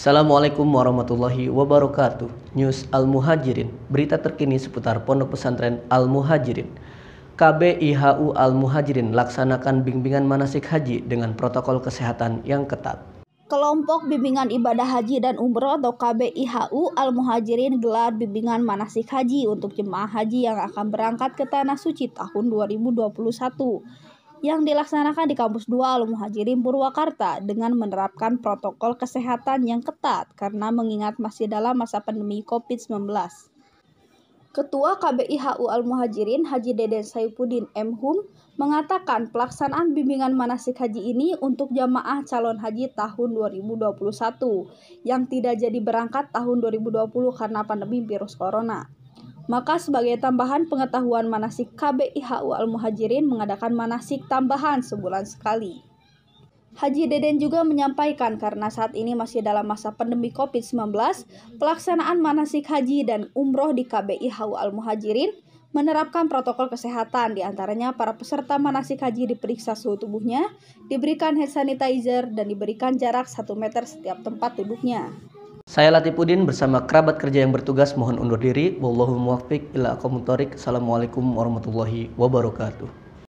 Assalamualaikum warahmatullahi wabarakatuh. News Al Muhajirin, berita terkini seputar Pondok Pesantren Al Muhajirin. KBIHU Al Muhajirin laksanakan bimbingan manasik haji dengan protokol kesehatan yang ketat. Kelompok Bimbingan Ibadah Haji dan Umroh atau KBIHU Al-Muhajirin gelar bimbingan manasik haji untuk jemaah haji yang akan berangkat ke Tanah Suci tahun 2021 yang dilaksanakan di kampus 2 Al Muhajirin Purwakarta dengan menerapkan protokol kesehatan yang ketat karena mengingat masih dalam masa pandemi COVID-19. Ketua KBIHU Al Muhajirin Haji Deden Saipudin M Hum mengatakan pelaksanaan bimbingan manasik haji ini untuk jamaah calon haji tahun 2021 yang tidak jadi berangkat tahun 2020 karena pandemi virus corona. Maka sebagai tambahan pengetahuan manasik KBIHU Al-Muhajirin mengadakan manasik tambahan sebulan sekali. Haji Deden juga menyampaikan karena saat ini masih dalam masa pandemi COVID-19, pelaksanaan manasik haji dan umroh di KBIHU Al-Muhajirin menerapkan protokol kesehatan, diantaranya para peserta manasik haji diperiksa suhu tubuhnya, diberikan hand sanitizer, dan diberikan jarak 1 meter setiap tempat duduknya. Saya Latifuddin bersama kerabat kerja yang bertugas mohon undur diri. Wallahu muwaffiq ila aqwamit Assalamualaikum warahmatullahi wabarakatuh.